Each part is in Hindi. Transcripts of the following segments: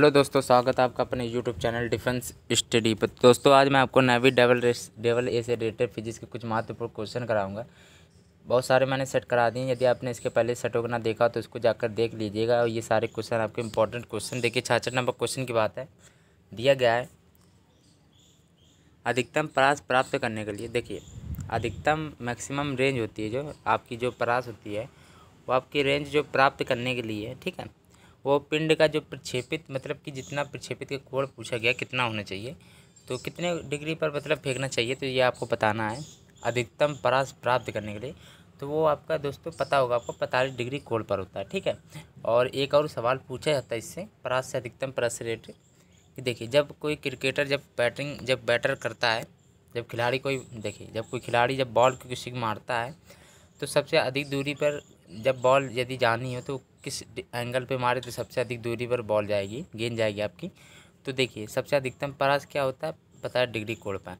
हेलो दोस्तों स्वागत है आपका अपने यूट्यूब चैनल डिफेंस स्टडी पर दोस्तों आज मैं आपको नेवी डेवल रेस डेवल ए से रिलेटेड फिजिक्स के कुछ महत्वपूर्ण क्वेश्चन कराऊंगा बहुत सारे मैंने सेट करा दिए यदि आपने इसके पहले सेट होकर ना देखा तो इसको जाकर देख लीजिएगा और ये सारे क्वेश्चन आपके इंपॉर्टेंट क्वेश्चन देखिए छाछठ नंबर क्वेश्चन की बात है दिया गया है अधिकतम प्रास प्राप्त करने के लिए देखिए अधिकतम मैक्सिमम रेंज होती है जो आपकी जो प्रास होती है वो आपकी रेंज जो प्राप्त करने के लिए ठीक है वो पिंड का जो प्रक्षेपित मतलब कि जितना प्रक्षेपित का कोण पूछा गया कितना होना चाहिए तो कितने डिग्री पर मतलब फेंकना चाहिए तो ये आपको बताना है अधिकतम परास प्राप्त करने के लिए तो वो आपका दोस्तों पता होगा आपको पैंतालीस डिग्री कोण पर होता है ठीक है और एक और सवाल पूछा जाता है इससे परास से अधिकतम परास रेट कि देखिए जब कोई क्रिकेटर जब बैटिंग जब बैटर करता है जब खिलाड़ी कोई देखिए जब कोई खिलाड़ी जब बॉल को किसी मारता है तो सबसे अधिक दूरी पर जब बॉल यदि जानी हो तो किस एंगल पे मारे तो सबसे अधिक दूरी पर बॉल जाएगी गेंद जाएगी आपकी तो देखिए सबसे अधिकतम परास क्या होता है पता है डिग्री कोड़ पर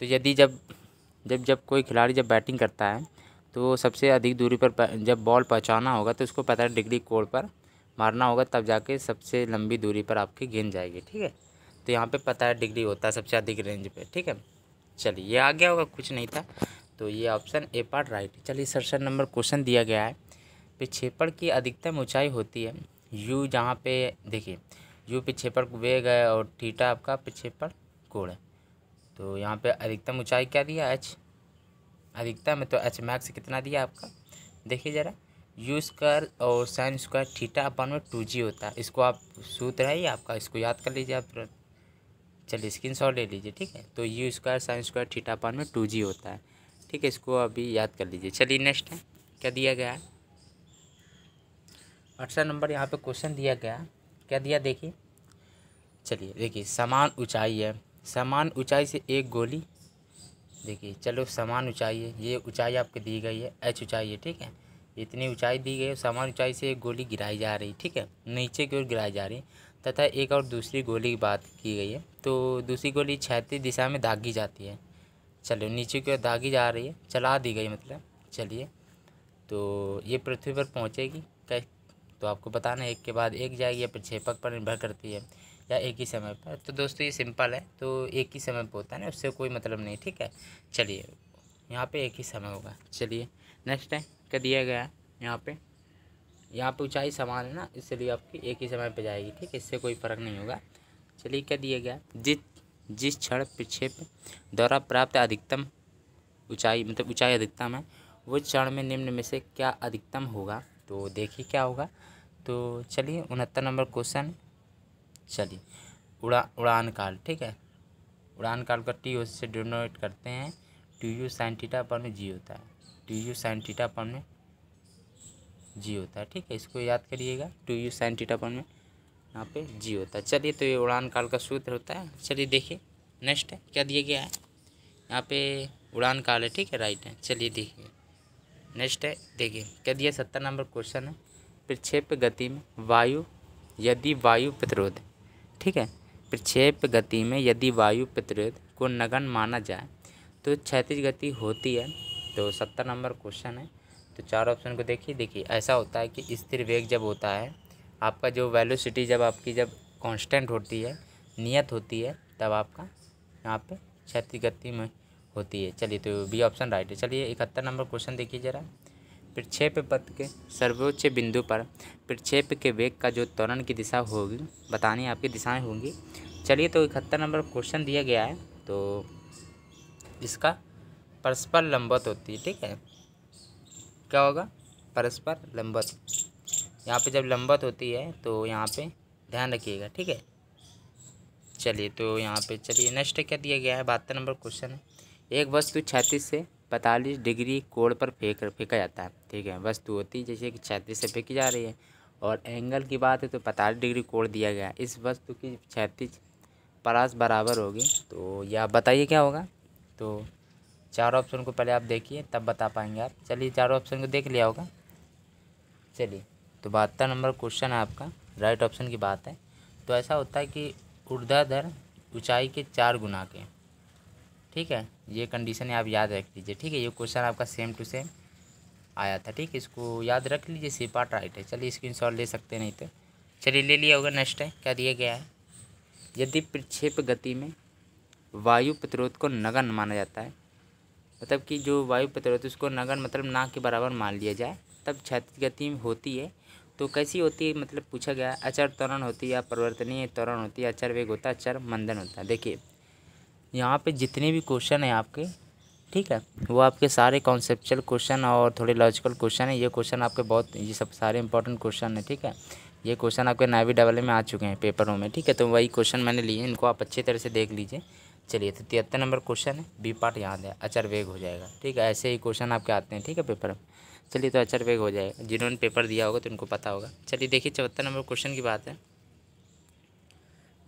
तो यदि जब जब जब कोई खिलाड़ी जब बैटिंग करता है तो सबसे अधिक दूरी पर जब बॉल पहुँचाना होगा तो उसको पता है डिग्री कोड पर मारना होगा तब जाके सबसे लंबी दूरी पर आपकी गेंद जाएगी ठीक है तो यहाँ पे है डिग्री होता है सबसे अधिक रेंज पे ठीक है चलिए ये आ गया होगा कुछ नहीं था तो ये ऑप्शन ए पार्ट राइट चलिए सरसठ नंबर क्वेश्चन दिया गया है पिछेपड़ की अधिकतम ऊंचाई होती है यू जहाँ पे देखिए यू पिछेपड़ वेग है और थीटा आपका पिछेपड़ कोण है तो यहाँ पे अधिकतम ऊंचाई क्या दिया एच अधिकतम है तो एच मैक्स कितना दिया आपका देखिए ज़रा यू स्क्वायर और साइन स्क्वायर थीटा अपन में टू जी होता है इसको आप सूत्र है आपका इसको याद कर लीजिए आप चलिए स्क्रीन शॉट ले लीजिए ठीक है तो u square sine square theta upon में टू जी होता है ठीक है इसको अभी याद कर लीजिए चलिए नेक्स्ट है क्या दिया गया है अठारह नंबर यहाँ पे क्वेश्चन दिया गया क्या दिया देखिए चलिए देखिए समान ऊंचाई है समान ऊंचाई से एक गोली देखिए चलो समान ऊंचाई है ये ऊंचाई आपको दी गई है एच ऊंचाई है ठीक है इतनी ऊंचाई दी गई है समान ऊंचाई से एक गोली गिराई जा रही है ठीक है नीचे की ओर गिराई जा रही है तथा एक और दूसरी गोली की बात की गई है तो दूसरी गोली छहती दिशा में दागी जाती है चलो नीचे की ओर दागी जा रही है चला दी गई मतलब चलिए तो ये पृथ्वी पर पहुँचेगी तो आपको बताना एक के बाद एक जाएगी या फिर पर निर्भर करती है या एक ही समय पर तो दोस्तों ये सिंपल है तो एक ही समय पर होता है ना उससे कोई मतलब नहीं ठीक है चलिए यहाँ पे एक ही समय होगा चलिए नेक्स्ट है का दिया गया यहाँ पे यहाँ पे ऊंचाई समान है ना इसलिए आपकी एक ही समय पे जाएगी ठीक है इससे कोई फ़र्क नहीं होगा चलिए क्या दिया गया जिस जिस क्षण प्रक्षेप द्वारा प्राप्त अधिकतम ऊंचाई मतलब ऊंचाई अधिकतम है वो क्षण में निम्न में से क्या अधिकतम होगा तो देखिए क्या होगा तो चलिए उनहत्तर नंबर क्वेश्चन चलिए उड़ा उड़ान काल ठीक है उड़ान काल का टी से डिनोवेट करते हैं T u sine theta upon में जी होता है T u sine theta upon में जी होता है ठीक है इसको याद करिएगा two u sine theta upon में यहाँ पे जी होता है चलिए तो ये उड़ान काल का सूत्र होता है चलिए देखिए नेक्स्ट है क्या दिया गया है यहाँ पे उड़ान काल है ठीक है राइट है चलिए देखिए नेक्स्ट है देखिए क्या दिया सत्तर नंबर क्वेश्चन है प्रक्षेप गति में वायु यदि वायु प्रतिरोध ठीक है प्रक्षेप गति में यदि वायु प्रतिरोध को नगन माना जाए तो क्षैतिज गति होती है तो सत्तर नंबर क्वेश्चन है तो चार ऑप्शन को देखिए देखिए ऐसा होता है कि स्थिर वेग जब होता है आपका जो वैल्यूसिटी जब आपकी जब कांस्टेंट होती है नियत होती है तब आपका यहाँ पे क्षतिगति में होती है चलिए तो बी ऑप्शन राइट है चलिए इकहत्तर नंबर क्वेश्चन देखिए जरा प्रक्षेप पथ के सर्वोच्च बिंदु पर प्रक्षेप के वेग का जो त्वरण की दिशा होगी बतानी आपकी दिशाएं होंगी चलिए तो इकहत्तर नंबर क्वेश्चन दिया गया है तो इसका परस्पर लंबत होती है ठीक है क्या होगा परस्पर लंबत यहाँ पे जब लंबत होती है तो यहाँ पे ध्यान रखिएगा ठीक है चलिए तो यहाँ पे चलिए नेक्स्ट क्या दिया गया है बहत्तर नंबर क्वेश्चन है एक वस्तु छत्तीस से पैंतालीस डिग्री कोड़ पर फेंक फेंका जाता है ठीक है वस्तु होती है जैसे कि छत्तीस से फेंकी जा रही है और एंगल की बात है तो पैंतालीस डिग्री कोड़ दिया गया इस वस्तु की छत्तीस परास बराबर होगी तो यह आप बताइए क्या होगा तो चार ऑप्शन को पहले आप देखिए तब बता पाएंगे आप चलिए चारों ऑप्शन को देख लिया होगा चलिए तो बहत्तर नंबर क्वेश्चन है आपका राइट ऑप्शन की बात है तो ऐसा होता है कि ऊर्धाधर ऊंचाई के चार गुना के ठीक है ये कंडीशन आप याद रख लीजिए ठीक है ये क्वेश्चन आपका सेम टू सेम आया था ठीक है इसको याद रख लीजिए सी पार्ट राइट है चलिए स्क्रीन ले सकते नहीं तो चलिए ले लिया होगा नेक्स्ट है क्या दिया गया है यदि प्रक्षेप गति में वायु प्रतिरोध को नगन माना जाता है मतलब कि जो वायु प्रतिरोध उसको नगन मतलब ना के बराबर मान लिया जाए तब क्षति गति होती है तो कैसी होती है मतलब पूछा गया अचर त्वरण होती है या परिवर्तनीय त्वरण होती है अचर वेग होता है अचर मंदन होता है देखिए यहाँ पे जितने भी क्वेश्चन हैं आपके ठीक है वो आपके सारे कॉन्सेप्चुअल क्वेश्चन और थोड़े लॉजिकल क्वेश्चन है ये क्वेश्चन आपके बहुत ये सब सारे इंपॉर्टेंट क्वेश्चन है ठीक है ये क्वेश्चन आपके नावी डबल में आ चुके हैं पेपरों में ठीक है तो वही क्वेश्चन मैंने लिए इनको आप अच्छी तरह से देख लीजिए चलिए तो तिहत्तर नंबर क्वेश्चन है बी पार्ट याद है अचर वेग हो जाएगा ठीक है ऐसे ही क्वेश्चन आपके आते हैं ठीक है पेपर में चलिए तो अचर वेग हो जाएगा जिन्होंने पेपर दिया होगा तो उनको पता होगा चलिए देखिए चौहत्तर नंबर क्वेश्चन की बात है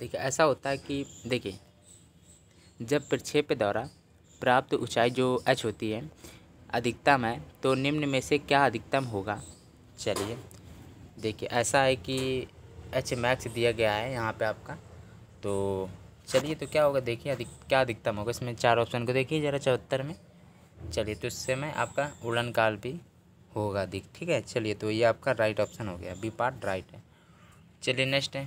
देखिए ऐसा होता है कि देखिए जब प्रक्षेप द्वारा प्राप्त ऊंचाई जो एच होती है अधिकतम है तो निम्न में से क्या अधिकतम होगा चलिए देखिए ऐसा है कि एच मैक्स दिया गया है यहाँ पे आपका तो चलिए तो क्या होगा देखिए अधिक क्या अधिकतम होगा इसमें चार ऑप्शन को देखिए ज़रा चौहत्तर में चलिए तो इससे में आपका उड़न काल भी होगा अधिक ठीक है चलिए तो ये आपका राइट ऑप्शन हो गया बी पार्ट राइट है चलिए नेक्स्ट है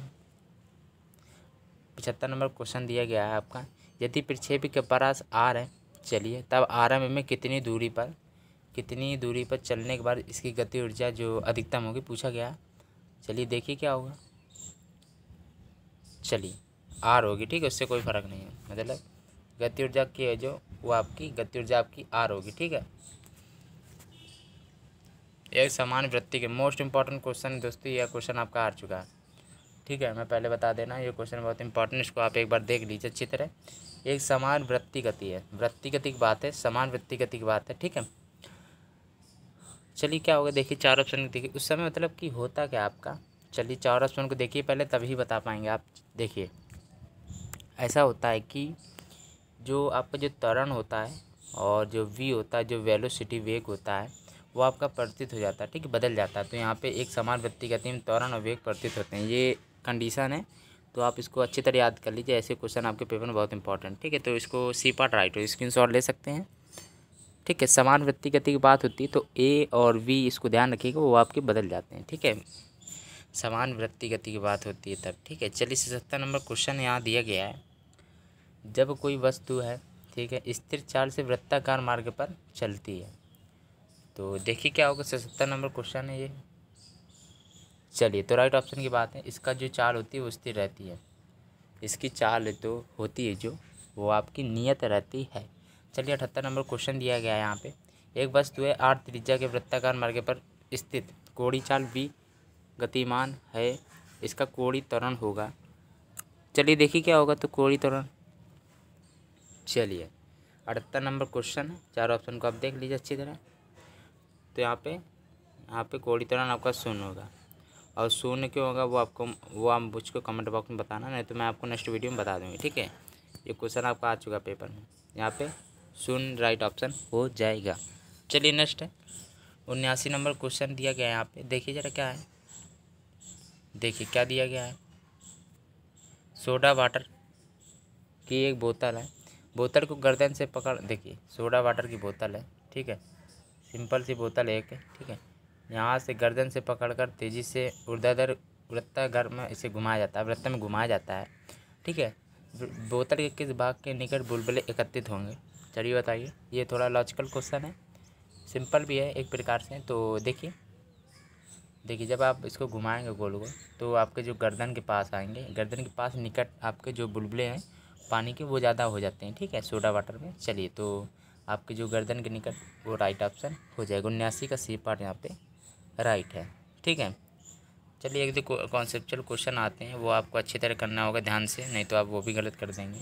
पचहत्तर नंबर क्वेश्चन दिया गया है आपका यदि प्रक्षेप के पास आर है चलिए तब आर एम में कितनी दूरी पर कितनी दूरी पर चलने के बाद इसकी गति ऊर्जा जो अधिकतम होगी पूछा गया चलिए देखिए क्या होगा चलिए आर होगी ठीक है उससे कोई फ़र्क नहीं है मतलब गति ऊर्जा की है जो वो आपकी गति ऊर्जा आपकी आर होगी ठीक है एक समान वृत्ति के मोस्ट इंपॉर्टेंट क्वेश्चन दोस्तों यह क्वेश्चन आपका आ चुका है ठीक है मैं पहले बता देना ये क्वेश्चन बहुत इंपॉर्टेंट इसको आप एक बार देख लीजिए अच्छी तरह एक समान वृत्ति गति है वृत्ति गति की बात है समान वृत्ति गति की बात है ठीक है चलिए क्या होगा देखिए चार ऑप्शन देखिए उस समय मतलब कि होता क्या आपका चलिए चार ऑप्शन को देखिए पहले तभी बता पाएंगे आप देखिए ऐसा होता है कि जो आपका जो तरण होता है और जो वी होता है जो वेलोसिटी वेग होता है वो आपका प्रतीत हो जाता है ठीक है बदल जाता है तो यहाँ पे एक समान व्यक्ति गति में त्वरण और वेग प्रतीत होते हैं ये कंडीशन है तो आप इसको अच्छी तरह याद कर लीजिए ऐसे क्वेश्चन आपके पेपर में बहुत इंपॉर्टेंट ठीक है तो इसको सी पार्ट राइट हो स्क्रीन ले सकते हैं ठीक है समान वृत्ति गति की बात होती है तो ए और बी इसको ध्यान रखिएगा वो आपके बदल जाते हैं ठीक है समान वृत्ति गति की बात होती है तब ठीक है चलिए सत्तर नंबर क्वेश्चन यहाँ दिया गया है जब कोई वस्तु है ठीक है स्थिर चाल से वृत्ताकार मार्ग पर चलती है तो देखिए क्या होगा सत्तर नंबर क्वेश्चन है ये चलिए तो राइट ऑप्शन की बात है इसका जो चाल होती है वो स्थिर रहती है इसकी चाल तो होती है जो वो आपकी नियत रहती है चलिए अठहत्तर नंबर क्वेश्चन दिया गया है यहाँ पे एक वस्तु है आठ त्रिज्या के वृत्ताकार मार्ग पर स्थित कोड़ी चाल भी गतिमान है इसका कोड़ी तरण होगा चलिए देखिए क्या होगा तो कोड़ी तरण चलिए अठहत्तर नंबर क्वेश्चन है चार ऑप्शन को आप देख लीजिए अच्छी तरह तो यहाँ पे यहाँ पे कोड़ी तरण आपका शून्य होगा और शून्य क्यों होगा वो आपको वो आप मुझको कमेंट बॉक्स में बताना नहीं तो मैं आपको नेक्स्ट वीडियो में बता दूँगी ठीक है ये क्वेश्चन आपका आ चुका पेपर में यहाँ पे शून्य राइट ऑप्शन हो जाएगा चलिए नेक्स्ट है उन्यासी नंबर क्वेश्चन दिया गया है यहाँ पे देखिए जरा क्या है देखिए क्या दिया गया है सोडा वाटर की एक बोतल है बोतल को गर्दन से पकड़ देखिए सोडा वाटर की बोतल है ठीक है सिंपल सी बोतल एक है ठीक है यहाँ से गर्दन से पकड़कर तेज़ी से ऊर्ध्वाधर वृत्तागर में इसे घुमाया जाता है वृत्त में घुमाया जाता है ठीक है बोतल के किस भाग के निकट बुलबुले एकत्रित होंगे चलिए बताइए ये थोड़ा लॉजिकल क्वेश्चन है सिंपल भी है एक प्रकार से तो देखिए देखिए जब आप इसको घुमाएंगे गोल गोल तो आपके जो गर्दन के पास आएंगे गर्दन के पास निकट आपके जो बुलबुले हैं पानी के वो ज़्यादा हो जाते हैं ठीक है सोडा वाटर में चलिए तो आपके जो गर्दन के निकट वो राइट ऑप्शन हो जाएगा उन्यासी का सी पार्ट यहाँ पे राइट है ठीक है चलिए एक दो कॉन्सेप्चुअल क्वेश्चन आते हैं वो आपको अच्छी तरह करना होगा ध्यान से नहीं तो आप वो भी गलत कर देंगे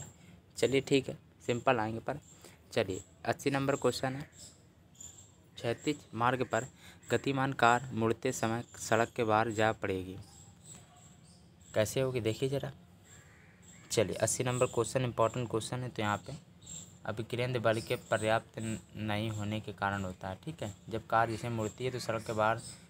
चलिए ठीक है सिंपल आएंगे पर चलिए अस्सी नंबर क्वेश्चन है क्षतिज मार्ग पर गतिमान कार मुड़ते समय सड़क के बाहर जा पड़ेगी कैसे होगी देखिए ज़रा चलिए अस्सी नंबर क्वेश्चन इंपॉर्टेंट क्वेश्चन है तो यहाँ पे अभिक्रियंत बल के पर्याप्त नहीं होने के कारण होता है ठीक है जब कार जिसे मुड़ती है तो सड़क के बाहर